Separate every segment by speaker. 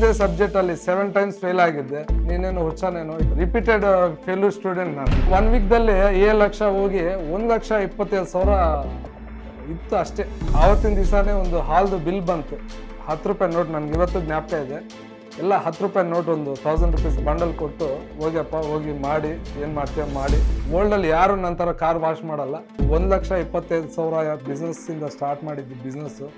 Speaker 1: ಒಂದೇ ಸಬ್ಜೆಕ್ಟ್ ಅಲ್ಲಿ seven times fail ಆಗಿದ್ದೆ ನೀನೇನು ಹುಚ್ಚಾನೇನು ರಿಪೀಟೆಡ್ ಫೇಲ್ಯೂರ್ ಸ್ಟೂಡೆಂಟ್ ನಾನು ಒನ್ ವೀಕ್ದಲ್ಲಿ ಏಳು ಲಕ್ಷ ಹೋಗಿ ಒಂದು ಲಕ್ಷ ಇಪ್ಪತ್ತೈದು ಸಾವಿರ ಇತ್ತು ಅಷ್ಟೇ ಆವತ್ತಿನ ದಿವಸನೇ ಒಂದು ಹಾಲ್ದು ಬಿಲ್ ಬಂತು ಹತ್ತು ರೂಪಾಯಿ ನೋಟ್ ನನಗೆ ಇವತ್ತು ಜ್ಞಾಪಕ ಇದೆ ಎಲ್ಲ ಹತ್ತು ರೂಪಾಯಿ ನೋಟ್ ಒಂದು ತೌಸಂಡ್ ರುಪೀಸ್ ಬಂಡಲ್ ಕೊಟ್ಟು ಹೋಗ್ಯಪ್ಪ ಹೋಗಿ ಮಾಡಿ ಏನು ಮಾಡ್ತೀಯ ಮಾಡಿ ವರ್ಲ್ಡಲ್ಲಿ ಯಾರು ನಂತರ ಕಾರ್ ವಾಶ್ ಮಾಡಲ್ಲ ಒಂದು ಲಕ್ಷ ಇಪ್ಪತ್ತೈದು ಸಾವಿರ ಬಿಸ್ನೆಸ್ಸಿಂದ ಸ್ಟಾರ್ಟ್ ಮಾಡಿದ್ದು ಬಿಸ್ನೆಸ್ಸು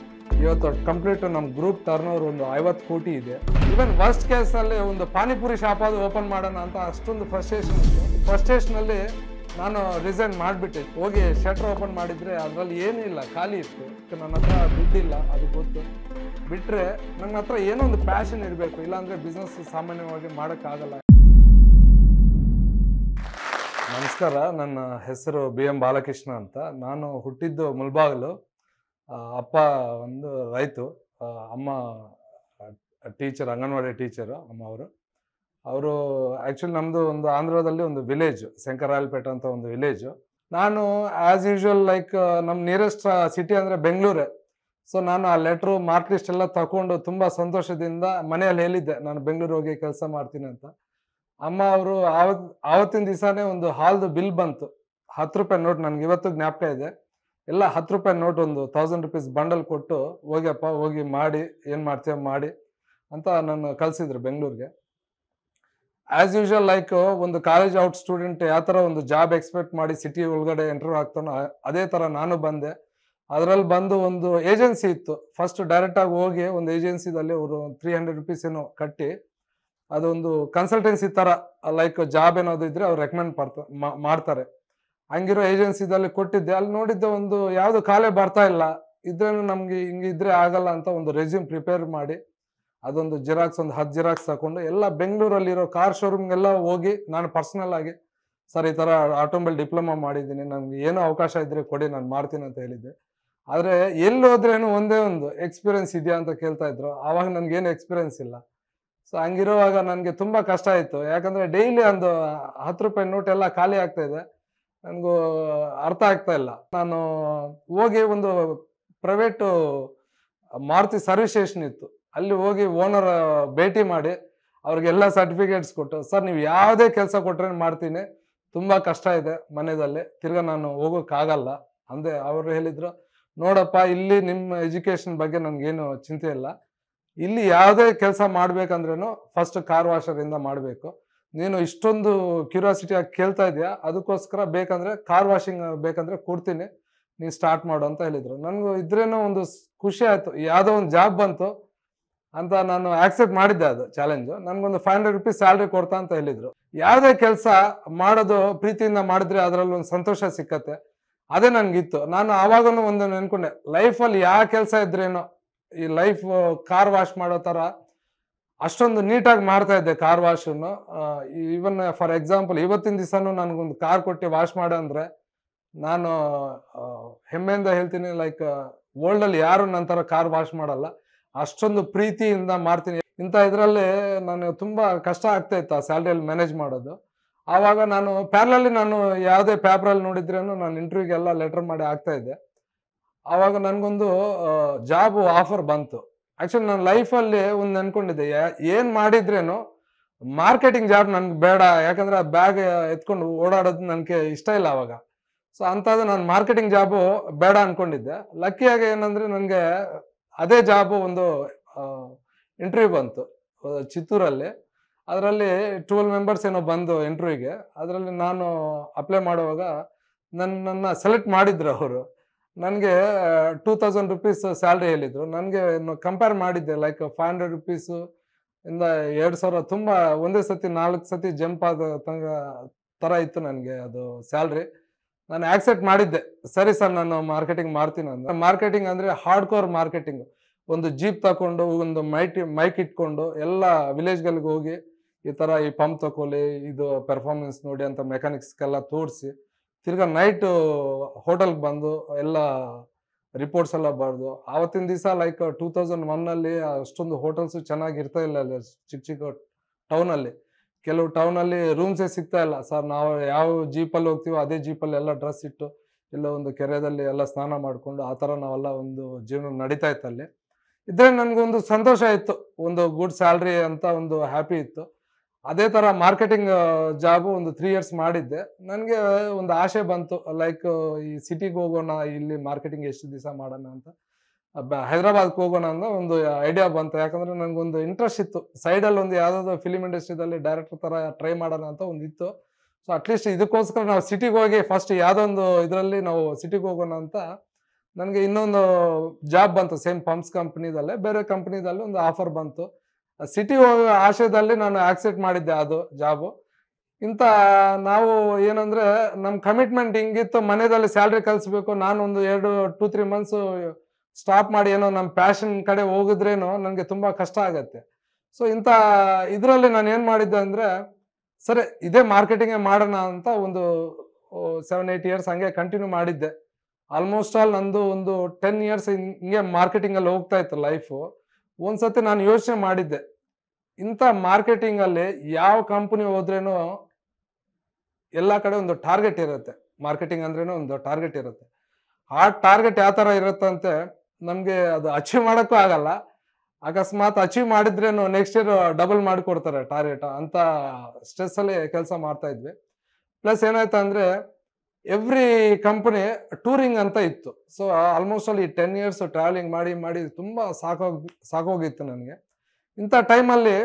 Speaker 1: ಇವತ್ತು ಕಂಪ್ಲೀಟ್ ನಮ್ಮ ಗ್ರೂಪ್ ಟರ್ನ್ ಓವರ್ ಒಂದು ಐವತ್ತು ಕೋಟಿ ಇದೆ ಇವನ್ ವರ್ಸ್ಟ್ ಕೇಸಲ್ಲಿ ಒಂದು ಪಾನಿಪುರಿ ಶಾಪ್ ಅದು ಓಪನ್ ಮಾಡೋಣ ಅಂತ ಅಷ್ಟೊಂದು ಫ್ರಸ್ಟ್ರೇಷನ್ ಇತ್ತು ಅಲ್ಲಿ ನಾನು ರಿಸೈನ್ ಮಾಡಿಬಿಟ್ಟೆ ಹೋಗಿ ಶಟರ್ ಓಪನ್ ಮಾಡಿದರೆ ಅದರಲ್ಲಿ ಏನೂ ಇಲ್ಲ ಖಾಲಿ ಇತ್ತು ನನ್ನ ಹತ್ರ ದುಡ್ಡಿಲ್ಲ ಅದು ಗೊತ್ತು ಬಿಟ್ಟರೆ ನನ್ನ ಹತ್ರ ಏನೋ ಒಂದು ಪ್ಯಾಷನ್ ಇರಬೇಕು ಇಲ್ಲಾಂದರೆ ಬಿಸ್ನೆಸ್ ಸಾಮಾನ್ಯವಾಗಿ ಮಾಡೋಕ್ಕಾಗಲ್ಲ ನಮಸ್ಕಾರ ನನ್ನ ಹೆಸರು ಬಿ ಎಂ ಬಾಲಕೃಷ್ಣ ಅಂತ ನಾನು ಹುಟ್ಟಿದ್ದು ಮುಲ್ಬಾಗಲು ಅಪ್ಪ ಒಂದು ರೈತು ಅಮ್ಮ ಟೀಚರ್ ಅಂಗನವಾಡಿ ಟೀಚರು ಅಮ್ಮ ಅವರು ಅವರು ಆ್ಯಕ್ಚುಲಿ ನಮ್ಮದು ಒಂದು ಆಂಧ್ರದಲ್ಲಿ ಒಂದು ವಿಲೇಜ್ ಶಂಕರಾಯಲ್ಪೇಟೆ ಅಂತ ಒಂದು ವಿಲೇಜು ನಾನು ಆ್ಯಸ್ ಯೂಶುವಲ್ ಲೈಕ್ ನಮ್ಮ ನಿಯರೆಸ್ಟ್ ಸಿಟಿ ಅಂದರೆ ಬೆಂಗಳೂರೇ ಸೊ ನಾನು ಆ ಲೆಟ್ರು ಮಾರ್ಕ್ ಲಿಸ್ಟ್ ಎಲ್ಲ ತಗೊಂಡು ತುಂಬ ಸಂತೋಷದಿಂದ ಮನೆಯಲ್ಲಿ ಹೇಳಿದ್ದೆ ನಾನು ಬೆಂಗಳೂರು ಹೋಗಿ ಕೆಲಸ ಮಾಡ್ತೀನಿ ಅಂತ ಅಮ್ಮ ಅವರು ಆವತ್ತು ಆವತ್ತಿನ ದಿವಸನೇ ಒಂದು ಹಾಲ್ದು ಬಿಲ್ ಬಂತು ಹತ್ತು ರೂಪಾಯಿ ನೋಟ್ ನನಗೆ ಇವತ್ತು ಜ್ಞಾಪಕ ಇದೆ ಎಲ್ಲ ಹತ್ತು ರೂಪಾಯಿ ನೋಟ್ ಒಂದು ತೌಸಂಡ್ ರುಪೀಸ್ ಬಂಡಲ್ ಕೊಟ್ಟು ಹೋಗ್ಯಪ್ಪ ಹೋಗಿ ಮಾಡಿ ಏನು ಮಾಡ್ತೀಯ ಮಾಡಿ ಅಂತ ನನ್ನ ಕಲ್ಸಿದ್ರು ಬೆಂಗಳೂರಿಗೆ ಆಸ್ ಯೂಶಲ್ ಲೈಕ್ ಒಂದು ಕಾಲೇಜ್ ಔಟ್ ಸ್ಟೂಡೆಂಟ್ ಯಾವ ಥರ ಒಂದು ಜಾಬ್ ಎಕ್ಸ್ಪೆಕ್ಟ್ ಮಾಡಿ ಸಿಟಿ ಒಳಗಡೆ ಎಂಟರ್ ಆಗ್ತಾನೋ ಅದೇ ಥರ ನಾನು ಬಂದೆ ಅದರಲ್ಲಿ ಬಂದು ಒಂದು ಏಜೆನ್ಸಿ ಇತ್ತು ಫಸ್ಟ್ ಡೈರೆಕ್ಟಾಗಿ ಹೋಗಿ ಒಂದು ಏಜೆನ್ಸಿದಲ್ಲಿ ಅವರು ತ್ರೀ ಹಂಡ್ರೆಡ್ ರುಪೀಸ್ ಏನೋ ಕಟ್ಟಿ ಅದೊಂದು ಕನ್ಸಲ್ಟೆನ್ಸಿ ಥರ ಲೈಕ್ ಜಾಬ್ ಏನಾದ್ರು ಇದ್ರೆ ಅವ್ರು ರೆಕಮೆಂಡ್ ಮಾಡ್ತಾರೆ ಹಂಗಿರೋ ಏಜೆನ್ಸಿದಲ್ಲಿ ಕೊಟ್ಟಿದ್ದೆ ಅಲ್ಲಿ ನೋಡಿದ್ದೆ ಒಂದು ಯಾವುದು ಕಾಲೇ ಬರ್ತಾ ಇಲ್ಲ ಇದ್ರೇನು ನಮ್ಗೆ ಹಿಂಗಿದ್ರೆ ಆಗಲ್ಲ ಅಂತ ಒಂದು ರೆಸ್ಯೂಮ್ ಪ್ರಿಪೇರ್ ಮಾಡಿ ಅದೊಂದು ಜಿರಾಕ್ಸ್ ಒಂದು ಹತ್ತು ಜಿರಾಕ್ಸ್ ತಗೊಂಡು ಎಲ್ಲ ಬೆಂಗಳೂರಲ್ಲಿರೋ ಕಾರ್ ಶೋರೂಮ್ಗೆಲ್ಲ ಹೋಗಿ ನಾನು ಪರ್ಸನಲ್ ಆಗಿ ಸರ್ ಈ ಥರ ಆಟೋಮೊಬೈಲ್ ಡಿಪ್ಲೊಮಾ ಮಾಡಿದ್ದೀನಿ ನಮ್ಗೆ ಏನೋ ಅವಕಾಶ ಇದ್ದರೆ ಕೊಡಿ ನಾನು ಮಾಡ್ತೀನಿ ಅಂತ ಹೇಳಿದ್ದೆ ಆದರೆ ಎಲ್ಲಿ ಹೋದ್ರೇನು ಒಂದೇ ಒಂದು ಎಕ್ಸ್ಪೀರಿಯನ್ಸ್ ಇದೆಯಾ ಅಂತ ಕೇಳ್ತಾ ಇದ್ರು ಆವಾಗ ನನಗೇನು ಎಕ್ಸ್ಪೀರಿಯನ್ಸ್ ಇಲ್ಲ ಸೊ ಹಂಗಿರುವಾಗ ನನಗೆ ತುಂಬ ಕಷ್ಟ ಆಯಿತು ಯಾಕಂದರೆ ಡೈಲಿ ಒಂದು ಹತ್ತು ರೂಪಾಯಿ ನೋಟ್ ಎಲ್ಲ ಖಾಲಿ ಆಗ್ತಾಯಿದೆ ನನಗೂ ಅರ್ಥ ಆಗ್ತಾ ಇಲ್ಲ ನಾನು ಹೋಗಿ ಒಂದು ಪ್ರೈವೇಟು ಮಾರುತಿ ಸರ್ವಿಸ್ ಸ್ಟೇಷನ್ ಇತ್ತು ಅಲ್ಲಿ ಹೋಗಿ ಓನರ್ ಭೇಟಿ ಮಾಡಿ ಅವ್ರಿಗೆಲ್ಲ ಸರ್ಟಿಫಿಕೇಟ್ಸ್ ಕೊಟ್ಟು ಸರ್ ನೀವು ಯಾವುದೇ ಕೆಲಸ ಕೊಟ್ಟರೆ ಮಾಡ್ತೀನಿ ತುಂಬ ಕಷ್ಟ ಇದೆ ಮನೆಯಲ್ಲಿ ತಿರ್ಗಾ ನಾನು ಹೋಗೋಕ್ಕಾಗಲ್ಲ ಅಂದೆ ಅವರು ಹೇಳಿದರು ನೋಡಪ್ಪ ಇಲ್ಲಿ ನಿಮ್ಮ ಎಜುಕೇಷನ್ ಬಗ್ಗೆ ನನಗೇನು ಚಿಂತೆ ಇಲ್ಲ ಇಲ್ಲಿ ಯಾವುದೇ ಕೆಲಸ ಮಾಡಬೇಕಂದ್ರೂ ಫಸ್ಟ್ ಕಾರ್ ವಾಷರಿಂದ ಮಾಡಬೇಕು ನೀನು ಇಷ್ಟೊಂದು ಕ್ಯೂರಿಯಾಸಿಟಿ ಆಗಿ ಕೇಳ್ತಾ ಇದೆಯಾ ಅದಕ್ಕೋಸ್ಕರ ಬೇಕಂದ್ರೆ ಕಾರ್ ವಾಷಿಂಗ್ ಬೇಕಂದ್ರೆ ಕೊಡ್ತೀನಿ ನೀ ಸ್ಟಾರ್ಟ್ ಮಾಡು ಅಂತ ಹೇಳಿದ್ರು ನನಗೂ ಇದ್ರೇನೋ ಒಂದು ಖುಷಿ ಆಯಿತು ಯಾವುದೋ ಒಂದು ಜಾಬ್ ಬಂತು ಅಂತ ನಾನು ಆಕ್ಸೆಪ್ಟ್ ಮಾಡಿದ್ದೆ ಅದು ಚಾಲೆಂಜು ನನಗೊಂದು ಫೈವ್ ಹಂಡ್ರೆಡ್ ರುಪೀಸ್ ಸ್ಯಾಲ್ರಿ ಕೊಡ್ತಾ ಅಂತ ಹೇಳಿದರು ಯಾವುದೇ ಕೆಲಸ ಮಾಡೋದು ಪ್ರೀತಿಯಿಂದ ಮಾಡಿದ್ರೆ ಅದರಲ್ಲಿ ಒಂದು ಸಂತೋಷ ಸಿಕ್ಕತ್ತೆ ಅದೇ ನನ್ಗಿತ್ತು ನಾನು ಆವಾಗಲೂ ಒಂದು ನೆನ್ಕೊಂಡೆ ಲೈಫಲ್ಲಿ ಯಾವ ಕೆಲಸ ಇದ್ರೇನೋ ಈ ಲೈಫ್ ಕಾರ್ ವಾಶ್ ಮಾಡೋ ಥರ ಅಷ್ಟೊಂದು ನೀಟಾಗಿ ಮಾಡ್ತಾ ಇದ್ದೆ ಕಾರ್ ವಾಶನ್ನು ಈವನ್ ಫಾರ್ ಎಕ್ಸಾಂಪಲ್ ಇವತ್ತಿನ ದಿವಸನೂ ನನಗೊಂದು ಕಾರ್ ಕೊಟ್ಟು ವಾಶ್ ಅಂದ್ರೆ ನಾನು ಹೆಮ್ಮೆಯಿಂದ ಹೇಳ್ತೀನಿ ಲೈಕ್ ವರ್ಲ್ಡಲ್ಲಿ ಯಾರು ನನ್ನ ಥರ ಕಾರ್ ವಾಶ್ ಮಾಡಲ್ಲ ಅಷ್ಟೊಂದು ಪ್ರೀತಿಯಿಂದ ಮಾಡ್ತೀನಿ ಇಂಥ ಇದರಲ್ಲಿ ನಾನು ತುಂಬ ಕಷ್ಟ ಆಗ್ತಾ ಇತ್ತು ಆ ಸ್ಯಾಲ್ರಿಯಲ್ಲಿ ಮ್ಯಾನೇಜ್ ಮಾಡೋದು ಆವಾಗ ನಾನು ಪ್ಯಾರ್ಲಲ್ಲಿ ನಾನು ಯಾವುದೇ ಪೇಪರಲ್ಲಿ ನೋಡಿದ್ರೇನು ನಾನು ಇಂಟರ್ವ್ಯೂಗೆಲ್ಲ ಲೆಟರ್ ಮಾಡಿ ಆಗ್ತಾ ಇದ್ದೆ ಆವಾಗ ನನಗೊಂದು ಜಾಬ್ ಆಫರ್ ಬಂತು ಆಕ್ಚುಲಿ ನನ್ನ ಲೈಫಲ್ಲಿ ಒಂದು ಅನ್ಕೊಂಡಿದ್ದೆ ಏನು ಮಾಡಿದ್ರೇನು ಮಾರ್ಕೆಟಿಂಗ್ ಜಾಬ್ ನನ್ಗೆ ಬೇಡ ಯಾಕಂದ್ರೆ ಆ ಬ್ಯಾಗ್ ಎತ್ಕೊಂಡು ಓಡಾಡೋದು ನನಗೆ ಇಷ್ಟ ಇಲ್ಲ ಅವಾಗ ಸೊ ಅಂಥದ್ದು ನಾನು ಮಾರ್ಕೆಟಿಂಗ್ ಜಾಬು ಬೇಡ ಅನ್ಕೊಂಡಿದ್ದೆ ಲಕ್ಕಿಯಾಗಿ ಏನಂದ್ರೆ ನನಗೆ ಅದೇ ಜಾಬು ಒಂದು ಇಂಟರ್ವ್ಯೂ ಬಂತು ಚಿತ್ತೂರಲ್ಲಿ ಅದರಲ್ಲಿ ಟ್ವೆಲ್ ಮೆಂಬರ್ಸ್ ಏನೋ ಬಂದು ಇಂಟರ್ವ್ಯೂಗೆ ಅದರಲ್ಲಿ ನಾನು ಅಪ್ಲೈ ಮಾಡುವಾಗ ನನ್ನನ್ನು ಸೆಲೆಕ್ಟ್ ಮಾಡಿದ್ರು ಅವರು ನನಗೆ ಟೂ ತೌಸಂಡ್ ರುಪೀಸ್ ಸ್ಯಾಲ್ರಿ ಹೇಳಿದ್ರು ನನಗೆ ಕಂಪೇರ್ ಮಾಡಿದ್ದೆ ಲೈಕ್ ಫೈವ್ ಹಂಡ್ರೆಡ್ ರುಪೀಸು ಇಂದ ಎರಡು ಸಾವಿರ ತುಂಬ ಒಂದೇ ಸತಿ ನಾಲ್ಕು ಸತಿ ಜಂಪ್ ಆದ ತಂಗ ಥರ ಇತ್ತು ನನಗೆ ಅದು ಸ್ಯಾಲ್ರಿ ನಾನು ಆಕ್ಸೆಪ್ಟ್ ಮಾಡಿದ್ದೆ ಸರಿ ಸರ್ ನಾನು ಮಾರ್ಕೆಟಿಂಗ್ ಮಾಡ್ತೀನಿ ಅಂದರೆ ಮಾರ್ಕೆಟಿಂಗ್ ಅಂದರೆ ಹಾರ್ಡ್ ಕೋರ್ ಮಾರ್ಕೆಟಿಂಗ್ ಒಂದು ಜೀಪ್ ತಗೊಂಡು ಒಂದು ಮೈಟ್ ಮೈಕ್ ಇಟ್ಕೊಂಡು ಎಲ್ಲ ವಿಲೇಜ್ಗಳಿಗೆ ಹೋಗಿ ಈ ಥರ ಈ ಪಂಪ್ ತಗೊಳ್ಳಿ ಇದು ಪರ್ಫಾರ್ಮೆನ್ಸ್ ನೋಡಿ ಅಂತ ಮೆಕ್ಯಾನಿಕ್ಸ್ಗೆಲ್ಲ ತೋರಿಸಿ ತಿರ್ಗಾ ನೈಟ್ ಹೋಟೆಲ್ಗೆ ಬಂದು ಎಲ್ಲ ರಿಪೋರ್ಟ್ಸ್ ಎಲ್ಲ ಬರೆದು ಆವತ್ತಿನ ದಿವಸ ಲೈಕ್ ಟೂ ತೌಸಂಡ್ ಒನ್ನಲ್ಲಿ ಅಷ್ಟೊಂದು ಹೋಟೆಲ್ಸು ಚೆನ್ನಾಗಿ ಇರ್ತಾ ಇಲ್ಲ ಅಲ್ಲಿ ಚಿಕ್ಕ ಚಿಕ್ಕ ಟೌನಲ್ಲಿ ಕೆಲವು ಟೌನಲ್ಲಿ ರೂಮ್ಸೇ ಸಿಗ್ತಾ ಇಲ್ಲ ಸರ್ ನಾವು ಯಾವ ಜೀಪಲ್ಲಿ ಹೋಗ್ತೀವೋ ಅದೇ ಜೀಪಲ್ಲಿ ಎಲ್ಲ ಡ್ರೆಸ್ ಇಟ್ಟು ಎಲ್ಲ ಒಂದು ಕೆರೆಯಲ್ಲಿ ಎಲ್ಲ ಸ್ನಾನ ಮಾಡಿಕೊಂಡು ಆ ಥರ ನಾವೆಲ್ಲ ಒಂದು ಜೀವನ ನಡೀತಾ ಇತ್ತು ಅಲ್ಲಿ ಇದ್ರೆ ನನಗೊಂದು ಸಂತೋಷ ಇತ್ತು ಒಂದು ಗುಡ್ ಸ್ಯಾಲ್ರಿ ಅಂತ ಒಂದು ಹ್ಯಾಪಿ ಇತ್ತು ಅದೇ ತರ ಮಾರ್ಕೆಟಿಂಗ್ ಜಾಬ್ ಒಂದು ತ್ರೀ ಇಯರ್ಸ್ ಮಾಡಿದ್ದೆ ನನಗೆ ಒಂದು ಆಸೆ ಬಂತು ಲೈಕ್ ಈ ಸಿಟಿಗೆ ಹೋಗೋಣ ಇಲ್ಲಿ ಮಾರ್ಕೆಟಿಂಗ್ ಎಷ್ಟು ದಿವಸ ಮಾಡೋಣ ಅಂತ ಹೈದರಾಬಾದ್ಗೆ ಹೋಗೋಣ ಅಂತ ಒಂದು ಐಡಿಯಾ ಬಂತು ಯಾಕಂದ್ರೆ ನನಗೊಂದು ಇಂಟ್ರೆಸ್ಟ್ ಇತ್ತು ಸೈಡಲ್ಲಿ ಒಂದು ಯಾವುದಾದ್ರು ಫಿಲಿಮ್ ಇಂಡಸ್ಟ್ರಿದಲ್ಲಿ ಡೈರೆಕ್ಟರ್ ತರ ಟ್ರೈ ಮಾಡೋಣ ಅಂತ ಒಂದು ಇತ್ತು ಸೊ ಅಟ್ಲೀಸ್ಟ್ ಇದಕ್ಕೋಸ್ಕರ ನಾವು ಸಿಟಿಗೆ ಹೋಗಿ ಫಸ್ಟ್ ಯಾವುದೊಂದು ಇದರಲ್ಲಿ ನಾವು ಸಿಟಿಗೆ ಹೋಗೋಣ ಅಂತ ನನಗೆ ಇನ್ನೊಂದು ಜಾಬ್ ಬಂತು ಸೇಮ್ ಪಂಪ್ಸ್ ಕಂಪ್ನಿದಲ್ಲೇ ಬೇರೆ ಕಂಪ್ನಿದಲ್ಲಿ ಒಂದು ಆಫರ್ ಬಂತು ಸಿಟಿ ಆಶಯದಲ್ಲಿ ನಾನು ಆಕ್ಸೆಪ್ಟ್ ಮಾಡಿದ್ದೆ ಅದು ಜಾಬು ಇಂಥ ನಾವು ಏನಂದ್ರೆ ನಮ್ಮ ಕಮಿಟ್ಮೆಂಟ್ ಹಿಂಗಿತ್ತು ಮನೆಯಲ್ಲಿ ಸ್ಯಾಲ್ರಿ ಕಲಿಸ್ಬೇಕು ನಾನೊಂದು ಎರಡು ಟೂ ತ್ರೀ ಮಂತ್ಸು ಸ್ಟಾಪ್ ಮಾಡಿ ಏನೋ ನಮ್ಮ ಪ್ಯಾಷನ್ ಕಡೆ ಹೋಗಿದ್ರೇನೋ ನನಗೆ ತುಂಬ ಕಷ್ಟ ಆಗತ್ತೆ ಸೊ ಇಂಥ ಇದರಲ್ಲಿ ನಾನು ಏನು ಮಾಡಿದ್ದೆ ಅಂದರೆ ಸರಿ ಇದೇ ಮಾರ್ಕೆಟಿಂಗೇ ಮಾಡೋಣ ಅಂತ ಒಂದು ಸೆವೆನ್ ಏಯ್ಟ್ ಇಯರ್ಸ್ ಹಂಗೆ ಕಂಟಿನ್ಯೂ ಮಾಡಿದ್ದೆ ಆಲ್ಮೋಸ್ಟ್ ಆಲ್ ನಂದು ಒಂದು ಟೆನ್ ಇಯರ್ಸ್ ಹಿಂಗೆ ಮಾರ್ಕೆಟಿಂಗಲ್ಲಿ ಹೋಗ್ತಾ ಇತ್ತು ಲೈಫು ಒಂದ್ಸತಿ ನಾನು ಯೋಚನೆ ಮಾಡಿದ್ದೆ ಇಂಥ ಅಲ್ಲಿ ಯಾವ ಕಂಪನಿ ಹೋದ್ರೇನು ಎಲ್ಲ ಕಡೆ ಒಂದು ಟಾರ್ಗೆಟ್ ಇರುತ್ತೆ ಮಾರ್ಕೆಟಿಂಗ್ ಅಂದ್ರೇನು ಒಂದು ಟಾರ್ಗೆಟ್ ಇರುತ್ತೆ ಆ ಟಾರ್ಗೆಟ್ ಯಾವ ಥರ ಇರುತ್ತಂತೆ ನಮಗೆ ಅದು ಅಚೀವ್ ಮಾಡೋಕ್ಕೂ ಆಗಲ್ಲ ಅಕಸ್ಮಾತ್ ಅಚೀವ್ ಮಾಡಿದ್ರೇನು ನೆಕ್ಸ್ಟ್ ಇಯರ್ ಡಬಲ್ ಮಾಡಿಕೊಡ್ತಾರೆ ಟಾರ್ಗೆಟ್ ಅಂತ ಅಲ್ಲಿ ಕೆಲಸ ಮಾಡ್ತಾ ಇದ್ವಿ ಪ್ಲಸ್ ಏನಾಯ್ತು ಅಂದರೆ ಎವ್ರಿ ಕಂಪನಿ ಟೂರಿಂಗ್ ಅಂತ ಇತ್ತು ಸೊ ಆಲ್ಮೋಸ್ಟ್ ಅಲ್ಲಿ ಟೆನ್ ಇಯರ್ಸ್ ಟ್ರಾವೆಲಿಂಗ್ ಮಾಡಿ ಮಾಡಿ ತುಂಬ ಸಾಕೋಗಿ ಸಾಕೋಗಿತ್ತು ನನಗೆ ಇಂಥ ಟೈಮಲ್ಲಿ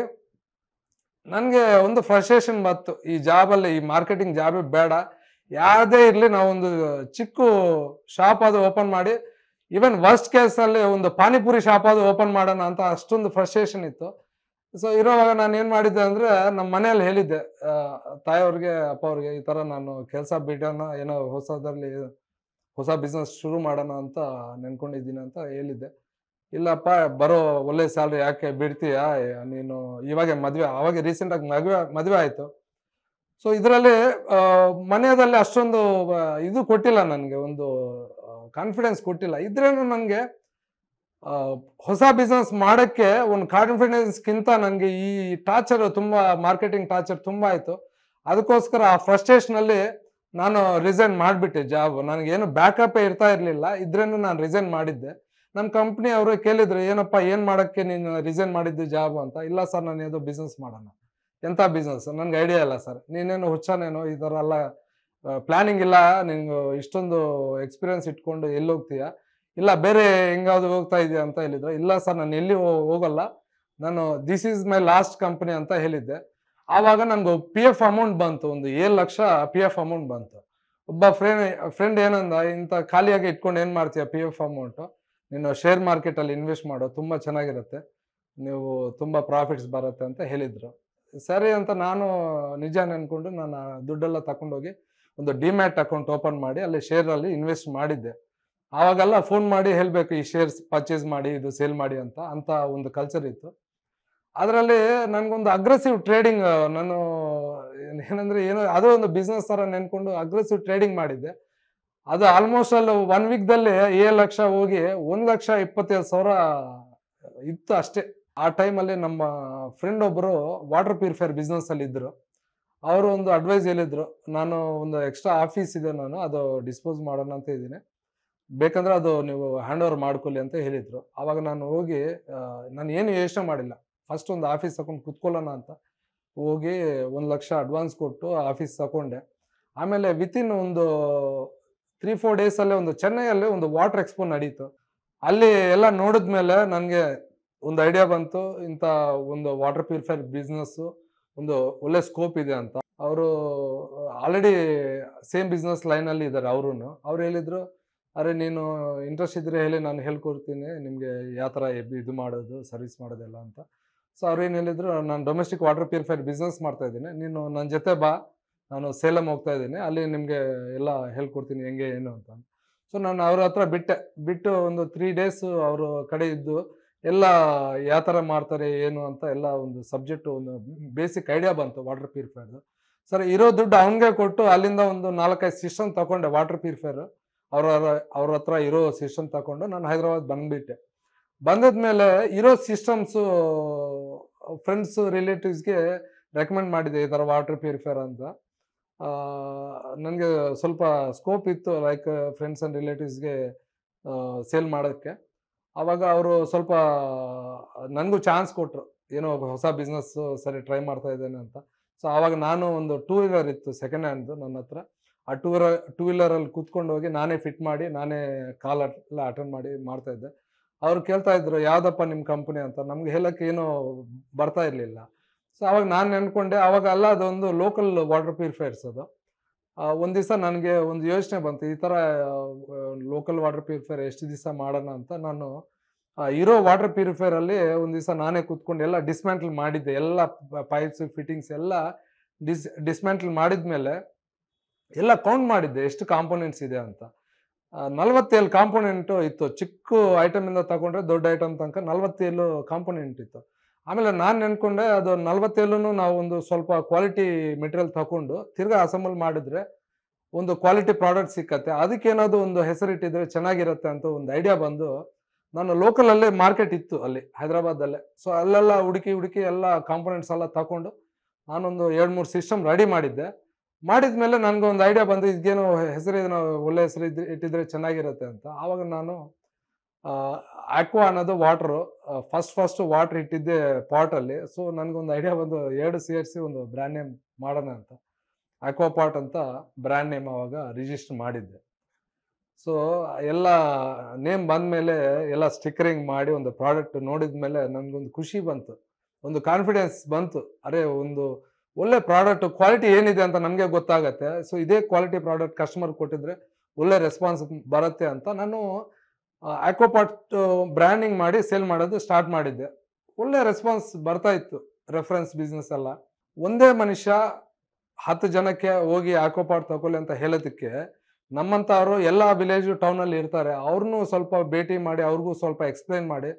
Speaker 1: ನನಗೆ ಒಂದು ಫ್ರಸ್ಟ್ರೇಷನ್ ಬಂತು ಈ ಜಾಬಲ್ಲಿ ಈ ಮಾರ್ಕೆಟಿಂಗ್ ಜಾಬೇ ಬೇಡ ಯಾವುದೇ ಇರಲಿ ನಾವೊಂದು ಚಿಕ್ಕ ಶಾಪ್ ಅದು ಓಪನ್ ಮಾಡಿ ಈವನ್ ವರ್ಸ್ಟ್ ಕೇಸಲ್ಲಿ ಒಂದು ಪಾನಿಪುರಿ ಶಾಪ್ ಅದು ಓಪನ್ ಮಾಡೋಣ ಅಂತ ಅಷ್ಟೊಂದು ಫ್ರಸ್ಟ್ರೇಷನ್ ಇತ್ತು ಸೊ ಇರೋವಾಗ ನಾನು ಏನು ಮಾಡಿದ್ದೆ ಅಂದರೆ ನಮ್ಮ ಮನೆಯಲ್ಲಿ ಹೇಳಿದ್ದೆ ತಾಯಿಯವ್ರಿಗೆ ಅಪ್ಪ ಅವ್ರಿಗೆ ಈ ಥರ ನಾನು ಕೆಲಸ ಬಿಡೋಣ ಏನೋ ಹೊಸದರಲ್ಲಿ ಹೊಸ ಬಿಸ್ನೆಸ್ ಶುರು ಮಾಡೋಣ ಅಂತ ನೆನ್ಕೊಂಡಿದ್ದೀನಿ ಅಂತ ಹೇಳಿದ್ದೆ ಇಲ್ಲಪ್ಪ ಬರೋ ಒಳ್ಳೆ ಸ್ಯಾಲ್ರಿ ಯಾಕೆ ಬಿಡ್ತೀಯಾ ನೀನು ಇವಾಗ ಮದುವೆ ಅವಾಗ ರೀಸೆಂಟಾಗಿ ಮದುವೆ ಮದುವೆ ಆಯಿತು ಸೊ ಇದರಲ್ಲಿ ಮನೆಯಲ್ಲಿ ಅಷ್ಟೊಂದು ಇದು ಕೊಟ್ಟಿಲ್ಲ ನನಗೆ ಒಂದು ಕಾನ್ಫಿಡೆನ್ಸ್ ಕೊಟ್ಟಿಲ್ಲ ಇದ್ರೇನು ನನಗೆ ಹೊಸ ಬಿಸ್ನೆಸ್ ಮಾಡೋಕ್ಕೆ ಒಂದು ಕಾನ್ಫಿಡೆನ್ಸ್ಗಿಂತ ನನಗೆ ಈ ಟಾರ್ಚರ್ ತುಂಬ ಮಾರ್ಕೆಟಿಂಗ್ ಟಾರ್ಚರ್ ತುಂಬ ಆಯ್ತು ಅದಕ್ಕೋಸ್ಕರ ಆ ಅಲ್ಲಿ ನಾನು ರಿಸೈನ್ ಮಾಡಿಬಿಟ್ಟೆ ಜಾಬ್ ನನಗೇನು ಬ್ಯಾಕಪ್ಪೇ ಇರ್ತಾ ಇರಲಿಲ್ಲ ಇದ್ರೇನು ನಾನು ರಿಸೈನ್ ಮಾಡಿದ್ದೆ ನಮ್ಮ ಕಂಪ್ನಿ ಅವರು ಕೇಳಿದ್ರು ಏನಪ್ಪ ಏನು ಮಾಡೋಕ್ಕೆ ನೀನು ರಿಸೈನ್ ಮಾಡಿದ್ದು ಜಾಬ್ ಅಂತ ಇಲ್ಲ ಸರ್ ನಾನು ಯಾವುದೋ ಬಿಸ್ನೆಸ್ ಮಾಡೋಣ ಎಂಥ ಬಿಸ್ನೆಸ್ ನನಗೆ ಐಡಿಯಾ ಇಲ್ಲ ಸರ್ ನೀನೇನು ಹುಚ್ಚಾನೇನು ಈ ಥರ ಎಲ್ಲ ಪ್ಲಾನಿಂಗ್ ಇಲ್ಲ ನಿಂಗೆ ಇಷ್ಟೊಂದು ಎಕ್ಸ್ಪೀರಿಯನ್ಸ್ ಇಟ್ಕೊಂಡು ಎಲ್ಲಿ ಹೋಗ್ತೀಯಾ ಇಲ್ಲ ಬೇರೆ ಹೆಂಗಾದ್ರು ಹೋಗ್ತಾ ಇದೆಯಾ ಅಂತ ಹೇಳಿದ್ರು ಇಲ್ಲ ಸರ್ ನಾನು ಎಲ್ಲಿ ಹೋಗಲ್ಲ ನಾನು this is my last company ಅಂತ ಹೇಳಿದ್ದೆ ಆವಾಗ ನನಗೆ ಪಿ ಎಫ್ ಅಮೌಂಟ್ ಬಂತು ಒಂದು ಏಳು ಲಕ್ಷ ಪಿ ಎಫ್ ಅಮೌಂಟ್ ಬಂತು ಒಬ್ಬ ಫ್ರೆಂಡ್ ಫ್ರೆಂಡ್ ಏನಂದ ಇಂಥ ಖಾಲಿಯಾಗಿ ಇಟ್ಕೊಂಡು ಏನು ಮಾಡ್ತೀಯ ಪಿ ಎಫ್ ಅಮೌಂಟು ನೀನು ಶೇರ್ ಮಾರ್ಕೆಟಲ್ಲಿ ಇನ್ವೆಸ್ಟ್ ಮಾಡೋ ತುಂಬ ಚೆನ್ನಾಗಿರುತ್ತೆ ನೀವು ತುಂಬ ಪ್ರಾಫಿಟ್ಸ್ ಬರುತ್ತೆ ಅಂತ ಹೇಳಿದರು ಸರಿ ಅಂತ ನಾನು ನಿಜ ಅಂದ್ಕೊಂಡು ನಾನು ದುಡ್ಡೆಲ್ಲ ತಗೊಂಡೋಗಿ ಒಂದು ಡಿಮ್ಯಾಟ್ ಅಕೌಂಟ್ ಓಪನ್ ಮಾಡಿ ಅಲ್ಲಿ ಶೇರಲ್ಲಿ ಇನ್ವೆಸ್ಟ್ ಮಾಡಿದ್ದೆ ಆವಾಗೆಲ್ಲ ಫೋನ್ ಮಾಡಿ ಹೇಳಬೇಕು ಈ ಶೇರ್ಸ್ ಪರ್ಚೇಸ್ ಮಾಡಿ ಇದು ಸೇಲ್ ಮಾಡಿ ಅಂತ ಅಂತ ಒಂದು ಕಲ್ಚರ್ ಇತ್ತು ಅದರಲ್ಲಿ ನನಗೊಂದು ಅಗ್ರೆಸಿವ್ ಟ್ರೇಡಿಂಗ್ ನಾನು ಏನಂದರೆ ಏನೋ ಅದೋ ಒಂದು ಬಿಸ್ನೆಸ್ ಥರ ನೆನ್ಕೊಂಡು ಅಗ್ರೆಸಿವ್ ಟ್ರೇಡಿಂಗ್ ಮಾಡಿದ್ದೆ ಅದು ಆಲ್ಮೋಸ್ಟ್ ಅಲ್ಲಿ ಒನ್ ವೀಕ್ದಲ್ಲಿ ಏಳು ಲಕ್ಷ ಹೋಗಿ ಒಂದು ಲಕ್ಷ ಇಪ್ಪತ್ತೈದು ಸಾವಿರ ಇತ್ತು ಅಷ್ಟೇ ಆ ಟೈಮಲ್ಲಿ ನಮ್ಮ ಫ್ರೆಂಡ್ ಒಬ್ಬರು ವಾಟರ್ ಪ್ಯೂರಿಫೈರ್ ಬಿಸ್ನೆಸ್ಸಲ್ಲಿ ಇದ್ದರು ಅವರು ಒಂದು ಅಡ್ವೈಸ್ ಹೇಳಿದ್ರು ನಾನು ಒಂದು ಎಕ್ಸ್ಟ್ರಾ ಆಫೀಸ್ ಇದೆ ನಾನು ಅದು ಡಿಸ್ಪೋಸ್ ಮಾಡೋಣ ಅಂತ ಇದ್ದೀನಿ ಬೇಕಂದ್ರೆ ಅದು ನೀವು ಹ್ಯಾಂಡ್ ಓವರ್ ಮಾಡ್ಕೊಳ್ಳಿ ಅಂತ ಹೇಳಿದರು ಆವಾಗ ನಾನು ಹೋಗಿ ನಾನು ಏನು ಯೋಚನೆ ಮಾಡಿಲ್ಲ ಫಸ್ಟ್ ಒಂದು ಆಫೀಸ್ ತಗೊಂಡು ಕುತ್ಕೊಳ್ಳೋಣ ಅಂತ ಹೋಗಿ ಒಂದು ಲಕ್ಷ ಅಡ್ವಾನ್ಸ್ ಕೊಟ್ಟು ಆಫೀಸ್ ತಗೊಂಡೆ ಆಮೇಲೆ ವಿತಿನ್ ಒಂದು ತ್ರೀ ಫೋರ್ ಡೇಸ್ ಅಲ್ಲಿ ಒಂದು ಚೆನ್ನೈಯಲ್ಲಿ ಒಂದು ವಾಟರ್ ಎಕ್ಸ್ಪೋ ನಡೀತು ಅಲ್ಲಿ ಎಲ್ಲ ನೋಡಿದ್ಮೇಲೆ ನನಗೆ ಒಂದು ಐಡಿಯಾ ಬಂತು ಇಂಥ ಒಂದು ವಾಟರ್ ಪ್ಯೂರಿಫೈರ್ ಬಿಸ್ನೆಸ್ಸು ಒಂದು ಒಳ್ಳೆ ಸ್ಕೋಪ್ ಇದೆ ಅಂತ ಅವರು ಆಲ್ರೆಡಿ ಸೇಮ್ ಬಿಸ್ನೆಸ್ ಲೈನಲ್ಲಿ ಇದ್ದಾರೆ ಅವರು ಅವ್ರು ಹೇಳಿದರು ಅರೆ ನೀನು ಇಂಟ್ರೆಸ್ಟ್ ಇದ್ದರೆ ಹೇಳಿ ನಾನು ಹೇಳ್ಕೊಡ್ತೀನಿ ನಿಮಗೆ ಯಾವ ಥರ ಇದು ಮಾಡೋದು ಸರ್ವಿಸ್ ಮಾಡೋದೆಲ್ಲ ಅಂತ ಸೊ ಅವ್ರು ಏನು ಹೇಳಿದರು ನಾನು ಡೊಮೆಸ್ಟಿಕ್ ವಾಟರ್ ಪ್ಯೂರಿಫೈರ್ ಬಿಸ್ನೆಸ್ ಮಾಡ್ತಾಯಿದ್ದೀನಿ ನೀನು ನನ್ನ ಜೊತೆ ಬಾ ನಾನು ಸೇಲಂ ಹೋಗ್ತಾ ಇದ್ದೀನಿ ಅಲ್ಲಿ ನಿಮಗೆ ಎಲ್ಲ ಹೇಳ್ಕೊಡ್ತೀನಿ ಹೆಂಗೆ ಏನು ಅಂತ ಸೊ ನಾನು ಅವ್ರ ಹತ್ರ ಬಿಟ್ಟೆ ಬಿಟ್ಟು ಒಂದು ತ್ರೀ ಡೇಸ್ ಅವರು ಕಡೆ ಇದ್ದು ಎಲ್ಲ ಯಾವ ಥರ ಮಾಡ್ತಾರೆ ಏನು ಅಂತ ಎಲ್ಲ ಒಂದು ಸಬ್ಜೆಕ್ಟು ಒಂದು ಬೇಸಿಕ್ ಐಡಿಯಾ ಬಂತು ವಾಟರ್ ಪ್ಯೂರಿಫೈರ್ದು ಸರ್ ಇರೋ ದುಡ್ಡು ಅವನಿಗೆ ಕೊಟ್ಟು ಅಲ್ಲಿಂದ ಒಂದು ನಾಲ್ಕೈದು ಸಿಸ್ಟಮ್ ತಗೊಂಡೆ ವಾಟರ್ ಪ್ಯೂರಿಫೈರ್ ಅವ್ರ ಅವ್ರ ಹತ್ರ ಇರೋ ಸಿಸ್ಟಮ್ ತಗೊಂಡು ನಾನು ಹೈದರಾಬಾದ್ ಬಂದಿದ ಮೇಲೆ ಇರೋ ಸಿಸ್ಟಮ್ಸು ಫ್ರೆಂಡ್ಸು ರಿಲೇಟಿವ್ಸ್ಗೆ ರೆಕಮೆಂಡ್ ಮಾಡಿದೆ ಈ ಥರ ವಾಟರ್ ಪ್ಯೂರಿಫೈರ್ ಅಂತ ನನಗೆ ಸ್ವಲ್ಪ ಸ್ಕೋಪ್ ಇತ್ತು ಲೈಕ್ ಫ್ರೆಂಡ್ಸ್ ಆ್ಯಂಡ್ ರಿಲೇಟಿವ್ಸ್ಗೆ ಸೇಲ್ ಮಾಡೋಕ್ಕೆ ಆವಾಗ ಅವರು ಸ್ವಲ್ಪ ನನಗೂ ಚಾನ್ಸ್ ಕೊಟ್ಟರು ಏನೋ ಹೊಸ ಬಿಸ್ನೆಸ್ ಸರಿ ಟ್ರೈ ಮಾಡ್ತಾ ಇದ್ದೇನೆ ಅಂತ ಸೊ ಆವಾಗ ನಾನು ಒಂದು ಟೂ ವೀಲರ್ ಇತ್ತು ಸೆಕೆಂಡ್ ಹ್ಯಾಂಡ್ದು ನನ್ನ ಹತ್ರ ಆ ಟೂ ವೀಲರ್ ಟೂ ವೀಲರಲ್ಲಿ ಕೂತ್ಕೊಂಡು ಹೋಗಿ ನಾನೇ ಫಿಟ್ ಮಾಡಿ ನಾನೇ ಕಾಲ್ ಎಲ್ಲ ಅಟೆಂಡ್ ಮಾಡಿ ಮಾಡ್ತಾಯಿದ್ದೆ ಅವ್ರು ಕೇಳ್ತಾ ಇದ್ರು ಯಾವ್ದಪ್ಪ ನಿಮ್ಮ ಕಂಪ್ನಿ ಅಂತ ನಮ್ಗೆ ಹೇಳಕ್ಕೆ ಏನೂ ಬರ್ತಾ ಇರಲಿಲ್ಲ ಸೊ ಅವಾಗ ನಾನು ನೆನ್ಕೊಂಡೆ ಅವಾಗ ಅಲ್ಲ ಅದೊಂದು ಲೋಕಲ್ ವಾಟರ್ ಪ್ಯೂರಿಫೈರ್ಸ್ ಅದು ಒಂದು ದಿವಸ ನನಗೆ ಒಂದು ಯೋಚನೆ ಬಂತು ಈ ಥರ ಲೋಕಲ್ ವಾಟರ್ ಪ್ಯೂರಿಫೈರ್ ಎಷ್ಟು ದಿವಸ ಮಾಡೋಣ ಅಂತ ನಾನು ಇರೋ ವಾಟರ್ ಪ್ಯೂರಿಫೈರಲ್ಲಿ ಒಂದು ದಿವಸ ನಾನೇ ಕೂತ್ಕೊಂಡು ಎಲ್ಲ ಡಿಸ್ಮ್ಯಾಂಟಲ್ ಮಾಡಿದ್ದೆ ಎಲ್ಲ ಪೈಪ್ಸ್ ಫಿಟ್ಟಿಂಗ್ಸ್ ಎಲ್ಲ ಡಿಸ್ ಡಿಸ್ಮ್ಯಾಂಟಲ್ ಮೇಲೆ ಎಲ್ಲ ಕೌಂಟ್ ಮಾಡಿದ್ದೆ ಎಷ್ಟು ಕಾಂಪೋನೆಂಟ್ಸ್ ಇದೆ ಅಂತ ನಲ್ವತ್ತೇಳು ಕಾಂಪೋನೆಂಟು ಇತ್ತು ಚಿಕ್ಕ ಐಟಮಿಂದ ತಗೊಂಡ್ರೆ ದೊಡ್ಡ ಐಟಮ್ ತನಕ ನಲ್ವತ್ತೇಳು ಕಾಂಪೋನೆಂಟ್ ಇತ್ತು ಆಮೇಲೆ ನಾನು ನೆನ್ಕೊಂಡೆ ಅದು ನಲ್ವತ್ತೇಲೂ ನಾವು ಒಂದು ಸ್ವಲ್ಪ ಕ್ವಾಲಿಟಿ ಮೆಟೀರಿಯಲ್ ತಗೊಂಡು ತಿರ್ಗಾ ಅಸೆಂಬಲ್ ಮಾಡಿದ್ರೆ ಒಂದು ಕ್ವಾಲಿಟಿ ಪ್ರಾಡಕ್ಟ್ ಸಿಕ್ಕತ್ತೆ ಅದಕ್ಕೇನಾದರೂ ಒಂದು ಹೆಸರಿಟ್ಟಿದ್ರೆ ಚೆನ್ನಾಗಿರುತ್ತೆ ಅಂತ ಒಂದು ಐಡಿಯಾ ಬಂದು ನಾನು ಲೋಕಲಲ್ಲೇ ಮಾರ್ಕೆಟ್ ಇತ್ತು ಅಲ್ಲಿ ಹೈದ್ರಾಬಾದಲ್ಲೇ ಸೊ ಅಲ್ಲೆಲ್ಲ ಹುಡುಕಿ ಹುಡುಕಿ ಎಲ್ಲ ಕಾಂಪೊನೆಂಟ್ಸ್ ಎಲ್ಲ ತಗೊಂಡು ನಾನೊಂದು ಎರಡು ಮೂರು ಸಿಸ್ಟಮ್ ರೆಡಿ ಮಾಡಿದ್ದೆ ಮಾಡಿದ ಮೇಲೆ ನನಗೆ ಒಂದು ಐಡಿಯಾ ಬಂದು ಇದೇನು ಹೆಸರು ಒಳ್ಳೆ ಹೆಸರು ಇದ್ರೆ ಇಟ್ಟಿದ್ರೆ ಚೆನ್ನಾಗಿರುತ್ತೆ ಅಂತ ಆವಾಗ ನಾನು ಆಕ್ವಾ ಅನ್ನೋದು ವಾಟರ್ ಫಸ್ಟ್ ಫಸ್ಟ್ ವಾಟರ್ ಇಟ್ಟಿದ್ದೆ ಪಾಟ್ ಅಲ್ಲಿ ಸೊ ನನಗೊಂದು ಐಡಿಯಾ ಬಂದು ಎರಡು ಸೇರಿಸಿ ಒಂದು ಬ್ರ್ಯಾಂಡ್ ನೇಮ್ ಮಾಡೋಣ ಅಂತ ಆಕ್ವಾ ಪಾಟ್ ಅಂತ ಬ್ರ್ಯಾಂಡ್ ನೇಮ್ ಅವಾಗ ರಿಜಿಸ್ಟರ್ ಮಾಡಿದ್ದೆ ಸೊ ಎಲ್ಲ ನೇಮ್ ಬಂದಮೇಲೆ ಎಲ್ಲ ಸ್ಟಿಕರಿಂಗ್ ಮಾಡಿ ಒಂದು ಪ್ರಾಡಕ್ಟ್ ನೋಡಿದ ಮೇಲೆ ನನಗೊಂದು ಖುಷಿ ಬಂತು ಒಂದು ಕಾನ್ಫಿಡೆನ್ಸ್ ಬಂತು ಅರೆ ಒಂದು ಒಳ್ಳೆ ಪ್ರಾಡಕ್ಟ್ ಕ್ವಾಲಿಟಿ ಏನಿದೆ ಅಂತ ನಮಗೆ ಗೊತ್ತಾಗತ್ತೆ ಸೊ ಇದೇ ಕ್ವಾಲಿಟಿ ಪ್ರಾಡಕ್ಟ್ ಕಸ್ಟಮರ್ ಕೊಟ್ಟಿದ್ರೆ ಒಳ್ಳೆ ರೆಸ್ಪಾನ್ಸ್ ಬರುತ್ತೆ ಅಂತ ನಾನು ಆಕ್ವಾಪಾಟ್ ಬ್ರ್ಯಾಂಡಿಂಗ್ ಮಾಡಿ ಸೇಲ್ ಮಾಡೋದು ಸ್ಟಾರ್ಟ್ ಮಾಡಿದ್ದೆ ಒಳ್ಳೆ ರೆಸ್ಪಾನ್ಸ್ ಬರ್ತಾ ಇತ್ತು ರೆಫರೆನ್ಸ್ ಬಿಸ್ನೆಸ್ ಎಲ್ಲ ಒಂದೇ ಮನುಷ್ಯ ಹತ್ತು ಜನಕ್ಕೆ ಹೋಗಿ ಆಕ್ವಾಪಾಟ್ ತಗೊಳ್ಳಿ ಅಂತ ಹೇಳೋದಕ್ಕೆ ನಮ್ಮಂಥವರು ಎಲ್ಲ ವಿಲೇಜು ಟೌನಲ್ಲಿ ಇರ್ತಾರೆ ಅವ್ರನ್ನೂ ಸ್ವಲ್ಪ ಭೇಟಿ ಮಾಡಿ ಅವ್ರಿಗೂ ಸ್ವಲ್ಪ ಎಕ್ಸ್ಪ್ಲೈನ್ ಮಾಡಿ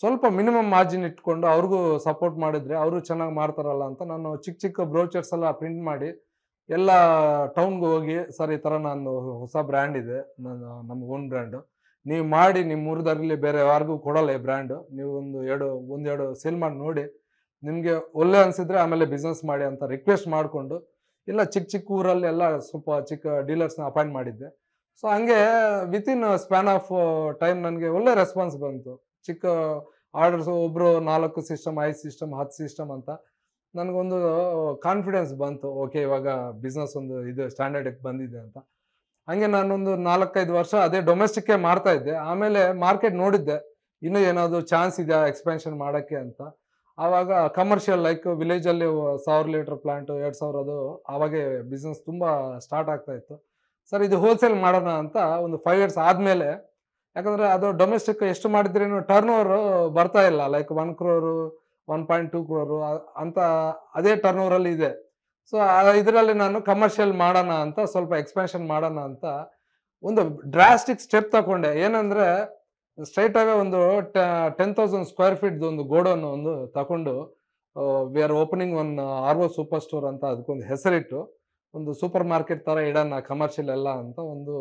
Speaker 1: ಸ್ವಲ್ಪ ಮಿನಿಮಮ್ ಮಾರ್ಜಿನ್ ಇಟ್ಕೊಂಡು ಅವ್ರಿಗೂ ಸಪೋರ್ಟ್ ಮಾಡಿದರೆ ಅವರು ಚೆನ್ನಾಗಿ ಮಾಡ್ತಾರಲ್ಲ ಅಂತ ನಾನು ಚಿಕ್ಕ ಚಿಕ್ಕ ಬ್ರೋಚರ್ಸ್ ಎಲ್ಲ ಪ್ರಿಂಟ್ ಮಾಡಿ ಎಲ್ಲ ಟೌನ್ಗೆ ಹೋಗಿ ಸರ್ ಈ ಥರ ನಾನು ಹೊಸ ಬ್ರ್ಯಾಂಡ್ ಇದೆ ನನ್ನ ನಮ್ಮ ಓನ್ ಬ್ರ್ಯಾಂಡು ನೀವು ಮಾಡಿ ನಿಮ್ಮ ಊರದಾಗಲಿ ಬೇರೆ ಯಾರಿಗೂ ಕೊಡಲ್ಲ ಈ ಬ್ರ್ಯಾಂಡು ನೀವು ಒಂದು ಎರಡು ಒಂದೆರಡು ಸೇಲ್ ಮಾಡಿ ನೋಡಿ ನಿಮಗೆ ಒಳ್ಳೆ ಅನಿಸಿದ್ರೆ ಆಮೇಲೆ ಬಿಸ್ನೆಸ್ ಮಾಡಿ ಅಂತ ರಿಕ್ವೆಸ್ಟ್ ಮಾಡಿಕೊಂಡು ಇಲ್ಲ ಚಿಕ್ಕ ಚಿಕ್ಕ ಊರಲ್ಲಿ ಎಲ್ಲ ಸ್ವಲ್ಪ ಚಿಕ್ಕ ಡೀಲರ್ಸ್ನ ಅಪಾಯಿಂಟ್ ಮಾಡಿದ್ದೆ ಸೊ ಹಂಗೆ ವಿತಿನ್ ಸ್ಪ್ಯಾನ್ ಆಫ್ ಟೈಮ್ ನನಗೆ ಒಳ್ಳೆ ರೆಸ್ಪಾನ್ಸ್ ಬಂತು ಚಿಕ್ಕ ಆರ್ಡರ್ಸ್ ಒಬ್ಬರು ನಾಲ್ಕು ಸಿಸ್ಟಮ್ ಐದು ಸಿಸ್ಟಮ್ ಹತ್ತು ಸಿಸ್ಟಮ್ ಅಂತ ನನಗೊಂದು ಕಾನ್ಫಿಡೆನ್ಸ್ uh, ಬಂತು ಓಕೆ ಇವಾಗ ಬಿಸ್ನೆಸ್ ಒಂದು ಇದು ಸ್ಟ್ಯಾಂಡರ್ಡಿಗೆ ಬಂದಿದೆ ಅಂತ ಹಂಗೆ ನಾನೊಂದು ನಾಲ್ಕೈದು ವರ್ಷ ಅದೇ ಡೊಮೆಸ್ಟಿಕ್ಕೇ ಮಾಡ್ತಾ ಇದ್ದೆ ಆಮೇಲೆ ಮಾರ್ಕೆಟ್ ನೋಡಿದ್ದೆ ಇನ್ನೂ ಏನಾದ್ರು ಚಾನ್ಸ್ ಇದೆಯಾ ಎಕ್ಸ್ಪೆನ್ಷನ್ ಮಾಡೋಕ್ಕೆ ಅಂತ ಆವಾಗ ಕಮರ್ಷಿಯಲ್ ಲೈಕ್ ವಿಲೇಜಲ್ಲಿ ಸಾವಿರ ಲೀಟ್ರ್ ಪ್ಲಾಂಟ್ ಎರಡು ಸಾವಿರ ಅದು ಆವಾಗೆ ಬಿಸ್ನೆಸ್ ತುಂಬ ಸ್ಟಾರ್ಟ್ ಆಗ್ತಾ ಇತ್ತು ಸರ್ ಇದು ಹೋಲ್ಸೇಲ್ ಮಾಡೋಣ ಅಂತ ಒಂದು ಫೈವ್ ಇಯರ್ಸ್ ಆದಮೇಲೆ ಯಾಕಂದರೆ ಅದು ಡೊಮೆಸ್ಟಿಕ್ ಎಷ್ಟು ಮಾಡಿದ್ರೇನು ಟರ್ನ್ ಓವರು ಬರ್ತಾ ಇಲ್ಲ like one crore one point two crore ಅಂತ ಅದೇ ಟರ್ನ್ ಓವರಲ್ಲಿ ಇದೆ ಸೊ ಇದರಲ್ಲಿ ನಾನು ಕಮರ್ಷಿಯಲ್ ಮಾಡೋಣ ಅಂತ ಸ್ವಲ್ಪ ಎಕ್ಸ್ಪೆನ್ಷನ್ ಮಾಡೋಣ ಅಂತ ಒಂದು ಡ್ರಾಸ್ಟಿಕ್ ಸ್ಟೆಪ್ ತಗೊಂಡೆ ಏನಂದರೆ ಸ್ಟ್ರೈಟ್ ಆಗೇ ಒಂದು ಟೆನ್ ತೌಸಂಡ್ ಸ್ಕ್ವೇರ್ ಫೀಟ್ದು ಒಂದು ಗೋಡನ್ನು ಒಂದು ತಗೊಂಡು we are opening one R O super store ಅಂತ ಅದಕ್ಕೊಂದು ಹೆಸರಿಟ್ಟು ಒಂದು ಸೂಪರ್ ಮಾರ್ಕೆಟ್ ಥರ ಇಡೋಣ ಕಮರ್ಷಿಯಲ್ ಎಲ್ಲ ಅಂತ ಒಂದು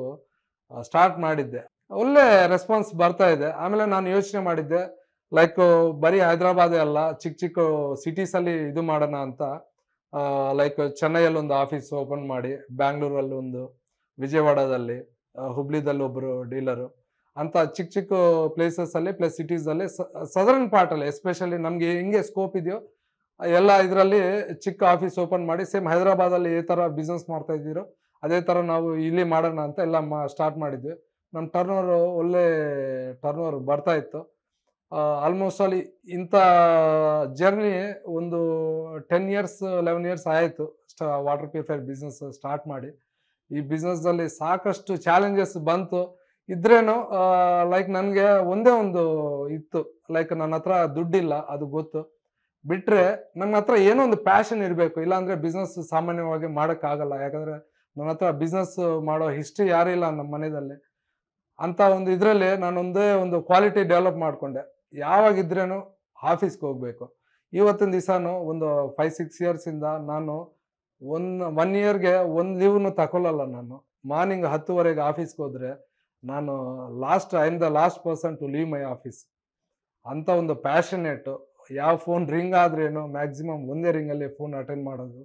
Speaker 1: ಸ್ಟಾರ್ಟ್ ಮಾಡಿದ್ದೆ ಒಳ್ಳೆ ರೆಸ್ಪಾನ್ಸ್ ಬರ್ತಾ ಇದೆ ಆಮೇಲೆ ನಾನು ಯೋಚನೆ ಮಾಡಿದ್ದೆ ಲೈಕ್ ಬರೀ ಹೈದ್ರಾಬಾದೇ ಅಲ್ಲ ಚಿಕ್ಕ ಚಿಕ್ಕ ಸಿಟೀಸಲ್ಲಿ ಇದು ಮಾಡೋಣ ಅಂತ ಲೈಕ್ ಚೆನ್ನೈಯಲ್ಲಿ ಒಂದು ಆಫೀಸ್ ಓಪನ್ ಮಾಡಿ ಬ್ಯಾಂಗ್ಳೂರಲ್ಲಿ ಒಂದು ವಿಜಯವಾಡದಲ್ಲಿ ಹುಬ್ಳಿದಲ್ಲಿ ಒಬ್ಬರು ಡೀಲರು ಅಂತ ಚಿಕ್ಕ ಚಿಕ್ಕ ಪ್ಲೇಸಸ್ಸಲ್ಲಿ ಪ್ಲಸ್ ಸಿಟೀಸಲ್ಲಿ ಸದರ್ನ್ ಪಾರ್ಟಲ್ಲಿ ಎಸ್ಪೆಷಲಿ ನಮಗೆ ಹೆಂಗೆ ಸ್ಕೋಪ್ ಇದೆಯೋ ಎಲ್ಲ ಇದರಲ್ಲಿ ಚಿಕ್ಕ ಆಫೀಸ್ ಓಪನ್ ಮಾಡಿ ಸೇಮ್ ಹೈದರಾಬಾದಲ್ಲಿ ಈ ಥರ ಬಿಸ್ನೆಸ್ ಮಾಡ್ತಾ ಇದ್ದೀರೋ ಅದೇ ಥರ ನಾವು ಇಲ್ಲಿ ಮಾಡೋಣ ಅಂತ ಎಲ್ಲ ಮಾ ಸ್ಟಾರ್ಟ್ ಮಾಡಿದ್ವಿ ನಮ್ಮ ಟರ್ನ್ ಓವರ್ ಒಳ್ಳೆ ಟರ್ನ್ ಓವರ್ ಬರ್ತಾ ಇತ್ತು ಆಲ್ಮೋಸ್ಟ್ ಆಲ್ ಇಂಥ ಜರ್ನಿ ಒಂದು ಟೆನ್ ಇಯರ್ಸ್ ಲೆವೆನ್ ಇಯರ್ಸ್ ಆಯಿತು ವಾಟರ್ ಪ್ಯೂರಿಫೈರ್ ಬಿಸ್ನೆಸ್ ಸ್ಟಾರ್ಟ್ ಮಾಡಿ ಈ ಬಿಸ್ನೆಸ್ದಲ್ಲಿ ಸಾಕಷ್ಟು ಚಾಲೆಂಜಸ್ ಬಂತು ಇದ್ರೇನು ಲೈಕ್ ನನಗೆ ಒಂದೇ ಒಂದು ಇತ್ತು ಲೈಕ್ ನನ್ನ ಹತ್ರ ದುಡ್ಡಿಲ್ಲ ಅದು ಗೊತ್ತು ಬಿಟ್ಟರೆ ನನ್ನ ಹತ್ರ ಏನೋ ಒಂದು ಪ್ಯಾಷನ್ ಇರಬೇಕು ಇಲ್ಲಾಂದರೆ ಬಿಸ್ನೆಸ್ ಸಾಮಾನ್ಯವಾಗಿ ಮಾಡೋಕ್ಕಾಗಲ್ಲ ಯಾಕಂದರೆ ನನ್ನ ಹತ್ರ ಬಿಸ್ನೆಸ್ ಮಾಡೋ ಹಿಸ್ಟ್ರಿ ಇಲ್ಲ ನಮ್ಮ ಮನೆಯಲ್ಲಿ ಅಂತ ಒಂದು ಇದರಲ್ಲಿ ನಾನೊಂದೇ ಒಂದು ಕ್ವಾಲಿಟಿ ಡೆವಲಪ್ ಮಾಡಿಕೊಂಡೆ ಯಾವಾಗಿದ್ರೇನು ಆಫೀಸ್ಗೆ ಹೋಗಬೇಕು ಇವತ್ತಿನ ದಿವಸನೂ ಒಂದು ಫೈವ್ ಸಿಕ್ಸ್ ಇಯರ್ಸಿಂದ ನಾನು ಒನ್ ಒನ್ ಇಯರ್ಗೆ ಒಂದು ಲೀವ್ನು ತಗೊಳ್ಳಲ್ಲ ನಾನು ಮಾರ್ನಿಂಗ್ ಹತ್ತುವರೆಗೆ ಆಫೀಸ್ಗೆ ಹೋದ್ರೆ ನಾನು last I am the last person to leave my office ಅಂತ ಒಂದು ಪ್ಯಾಷನೇಟು ಯಾವ ಫೋನ್ ರಿಂಗ್ ಆದ್ರೇನು ಮ್ಯಾಕ್ಸಿಮಮ್ ಒಂದೇ ರಿಂಗಲ್ಲಿ ಫೋನ್ ಅಟೆಂಡ್ ಮಾಡೋದು